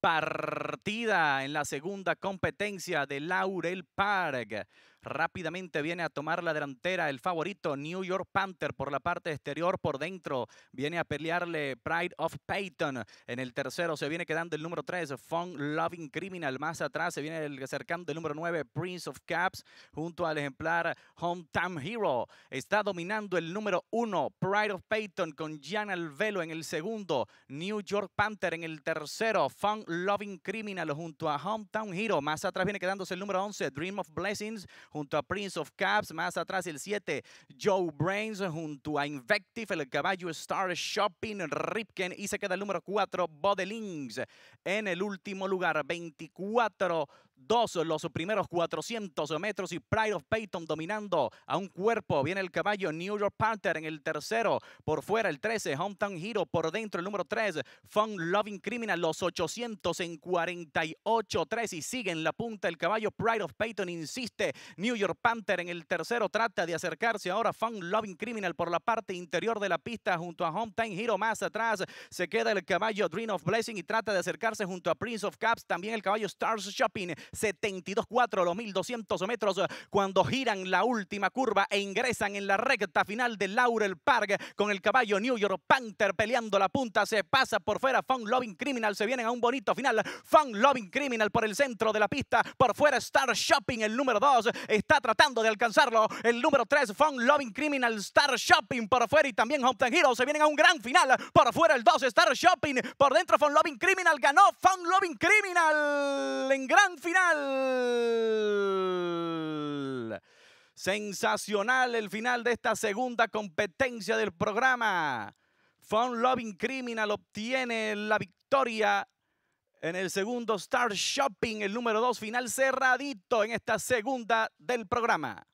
partida en la segunda competencia de Laurel Park. Rápidamente viene a tomar la delantera el favorito New York Panther por la parte exterior, por dentro viene a pelearle Pride of Payton. En el tercero se viene quedando el número 3, Fun Loving Criminal. Más atrás se viene acercando el número 9, Prince of Caps, junto al ejemplar Hometown Hero. Está dominando el número 1, Pride of Payton con Jan Alvelo en el segundo, New York Panther en el tercero, Fun Loving Criminal junto a Hometown Hero. Más atrás viene quedándose el número 11, Dream of Blessings junto a Prince of Caps, más atrás el 7, Joe Brains, junto a Invective, el caballo Star Shopping, Ripken, y se queda el número 4, Bodelings, en el último lugar, 24 dos los primeros 400 metros y Pride of Payton dominando a un cuerpo. Viene el caballo New York Panther en el tercero. Por fuera el 13, Hometown Hero. Por dentro el número 3, Fun Loving Criminal. Los 800 en 48-3 y sigue en la punta el caballo Pride of Payton. Insiste New York Panther en el tercero. Trata de acercarse ahora Fun Loving Criminal por la parte interior de la pista junto a Hometown Hero. Más atrás se queda el caballo Dream of Blessing y trata de acercarse junto a Prince of Caps. También el caballo Stars Shopping 72-4 los 1200 metros eh, cuando giran la última curva e ingresan en la recta final de Laurel Park con el caballo New York Panther peleando la punta. Se pasa por fuera Fun Loving Criminal. Se vienen a un bonito final. Fun Loving Criminal por el centro de la pista. Por fuera Star Shopping, el número 2. Está tratando de alcanzarlo. El número 3, Fun Loving Criminal. Star Shopping por fuera y también Hometown Hero. Se vienen a un gran final. Por fuera el 2, Star Shopping. Por dentro Fun Loving Criminal. Ganó Fun Loving Criminal en gran final. Sensacional el final de esta segunda competencia del programa. Fun Loving Criminal obtiene la victoria en el segundo Star Shopping, el número dos final cerradito en esta segunda del programa.